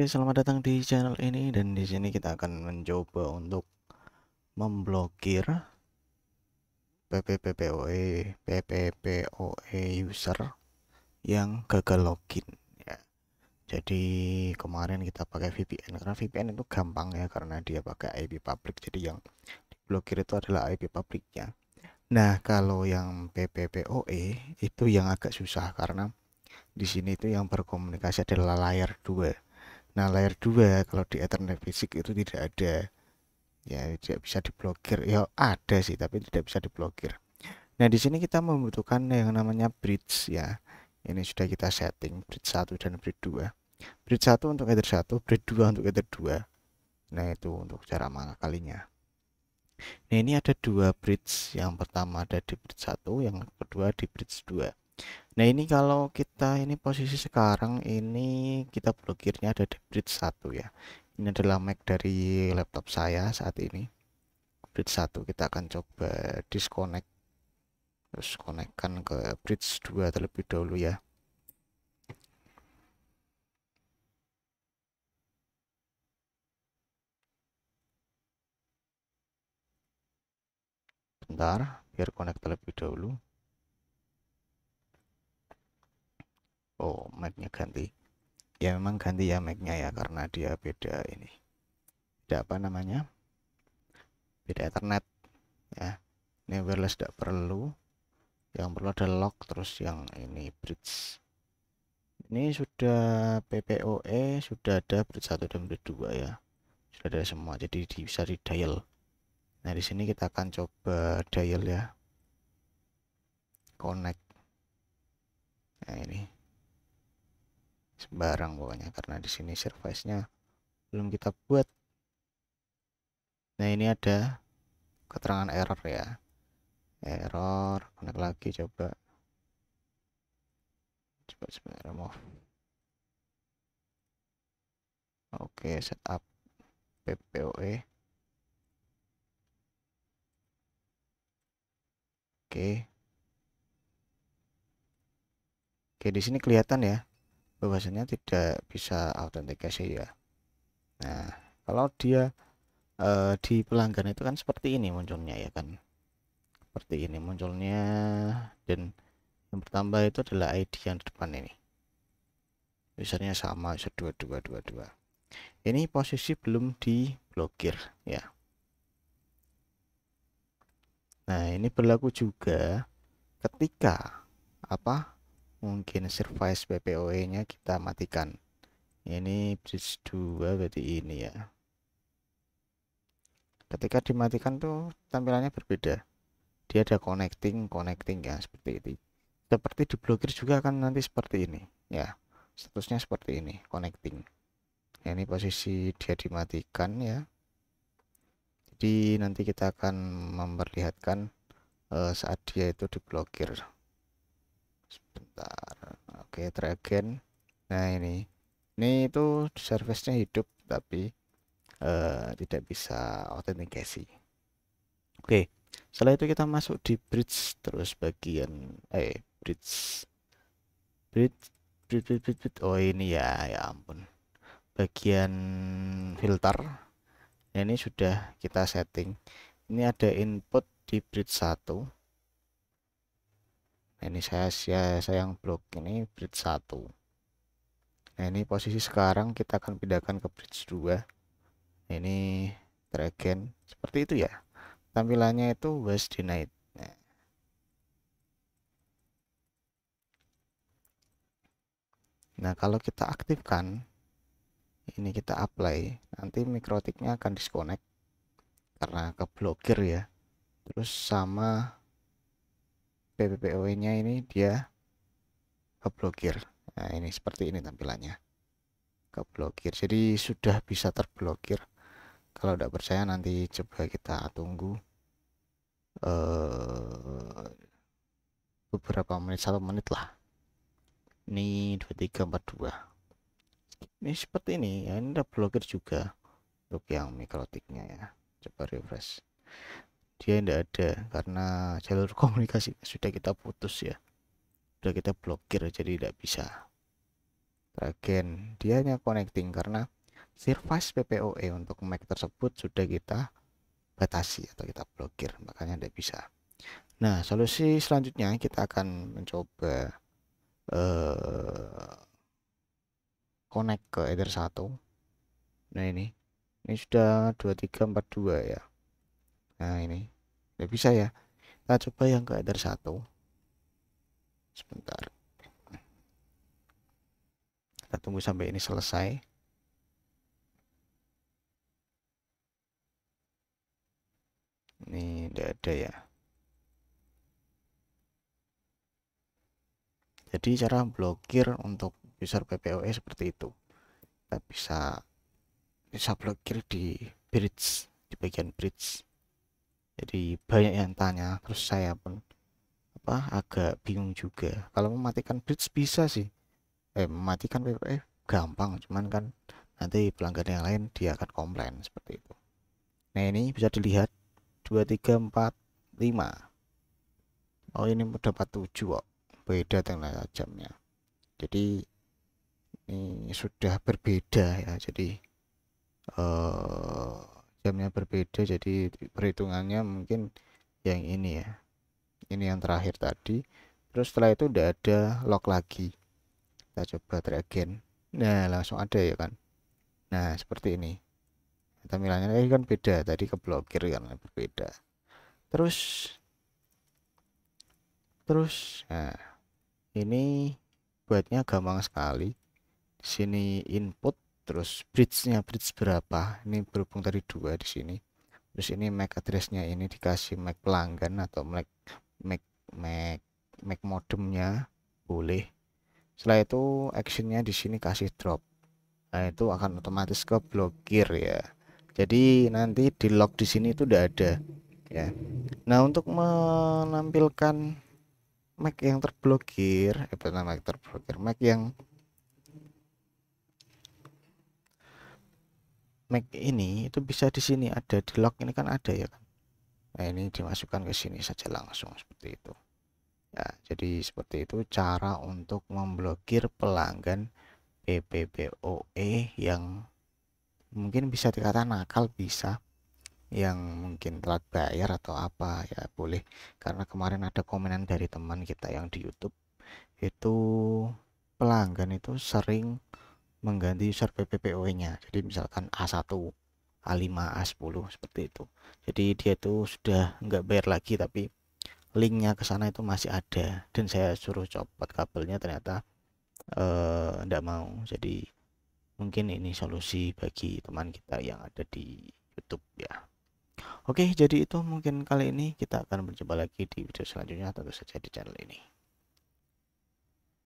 Oke, selamat datang di channel ini dan di sini kita akan mencoba untuk memblokir PPPPoE PPPoE user yang gagal login ya. Jadi kemarin kita pakai VPN karena VPN itu gampang ya karena dia pakai IP public. Jadi yang diblokir itu adalah IP publiknya. Nah, kalau yang PPPoE itu yang agak susah karena di sini itu yang berkomunikasi adalah layar 2 Nah layer 2 kalau di Ethernet fisik itu tidak ada ya tidak bisa diblokir ya ada sih tapi tidak bisa diblokir. Nah di sini kita membutuhkan yang namanya bridge ya ini sudah kita setting bridge 1 dan bridge 2 bridge 1 untuk ether 1 bridge 2 untuk ether 2 nah itu untuk cara mengakalinya nah ini ada dua bridge yang pertama ada di bridge 1 yang kedua di bridge 2 Nah ini kalau kita ini posisi sekarang ini kita blokirnya ada di bridge 1 ya ini adalah Mac dari laptop saya saat ini bridge 1 kita akan coba disconnect terus konekkan ke bridge 2 terlebih dahulu ya bentar biar connect terlebih dahulu oh Mac-nya ganti ya memang ganti ya Mac-nya ya karena dia beda ini beda apa namanya beda ethernet ya ini wireless tidak perlu yang perlu ada lock terus yang ini bridge ini sudah PPOE sudah ada bridge 1 dan bridge 2 ya sudah ada semua jadi bisa di dial nah di sini kita akan coba dial ya connect nah ini sembarang pokoknya karena di sini service-nya belum kita buat. Nah, ini ada keterangan error ya. Error, konek lagi coba. Coba sebentar remove. Oke, setup PPOE. Oke. Oke, di sini kelihatan ya bahwasanya tidak bisa autentikasi ya nah kalau dia e, di pelanggan itu kan seperti ini munculnya ya kan seperti ini munculnya dan yang bertambah itu adalah ID yang depan ini misalnya sama dua dua dua dua. ini posisi belum diblokir ya nah ini berlaku juga ketika apa mungkin service PPOE nya kita matikan ini bridge 2 berarti ini ya ketika dimatikan tuh tampilannya berbeda dia ada connecting connecting ya seperti itu seperti diblokir juga akan nanti seperti ini ya statusnya seperti ini connecting ini posisi dia dimatikan ya jadi nanti kita akan memperlihatkan uh, saat dia itu diblokir sebentar oke try nah ini ini itu nya hidup tapi uh, tidak bisa autentikasi oke setelah itu kita masuk di bridge terus bagian eh bridge bridge bridge bridge, bridge, bridge. oh ini ya ya ampun bagian filter ini sudah kita setting ini ada input di bridge 1 ini saya saya yang blok ini bridge 1 nah ini posisi sekarang kita akan pindahkan ke bridge 2 ini dragon seperti itu ya tampilannya itu was denied nah. nah kalau kita aktifkan ini kita apply nanti mikrotiknya akan disconnect karena keblokir ya terus sama PPPoE-nya ini dia keblokir. Nah, ini seperti ini tampilannya. Keblokir. Jadi sudah bisa terblokir. Kalau tidak percaya nanti coba kita tunggu eh, beberapa menit, satu menit lah. Ini 2342. Ini seperti ini, ya. ini udah blokir juga untuk yang mikrotiknya ya. Coba refresh dia tidak ada karena jalur komunikasi sudah kita putus ya sudah kita blokir jadi tidak bisa bagian dia hanya connecting karena service PPOE untuk Mac tersebut sudah kita batasi atau kita blokir makanya tidak bisa nah solusi selanjutnya kita akan mencoba uh, connect ke Ether 1 nah ini ini sudah 2342 ya nah ini udah bisa ya kita coba yang ke header satu sebentar kita tunggu sampai ini selesai ini tidak ada ya jadi cara blokir untuk user PPOE seperti itu kita bisa bisa blokir di bridge di bagian bridge jadi banyak yang tanya terus saya pun apa agak bingung juga kalau mematikan bridge bisa sih eh mematikan PPF gampang cuman kan nanti pelanggan yang lain dia akan komplain seperti itu nah ini bisa dilihat 2 3 4 5 oh ini dapat 7 kok beda dengan jamnya jadi ini sudah berbeda ya jadi eh uh, jamnya berbeda jadi perhitungannya mungkin yang ini ya ini yang terakhir tadi terus setelah itu udah ada lock lagi kita coba try again nah langsung ada ya kan nah seperti ini tampilannya ini kan beda tadi keblokir blokir karena berbeda terus terus nah ini buatnya gampang sekali di sini input terus bridge-nya bridge berapa ini berhubung tadi dua di sini terus ini MAC address-nya ini dikasih MAC pelanggan atau MAC MAC MAC, MAC modemnya boleh setelah itu actionnya di sini kasih drop nah itu akan otomatis ke blokir ya jadi nanti di lock di sini itu udah ada ya nah untuk menampilkan Mac yang terblokir eh namanya terblokir Mac yang Mac ini itu bisa di sini ada di lock ini kan ada ya kan nah ini dimasukkan ke sini saja langsung seperti itu ya jadi seperti itu cara untuk memblokir pelanggan PPPoE yang mungkin bisa dikatakan nakal bisa yang mungkin telat bayar atau apa ya boleh karena kemarin ada komenan dari teman kita yang di YouTube itu pelanggan itu sering mengganti user PPPoE nya jadi misalkan A1 A5 A10 seperti itu jadi dia itu sudah nggak bayar lagi tapi linknya ke sana itu masih ada dan saya suruh copot kabelnya ternyata eh enggak mau jadi mungkin ini solusi bagi teman kita yang ada di YouTube ya Oke, jadi itu mungkin kali ini kita akan berjumpa lagi di video selanjutnya tentu saja di channel ini.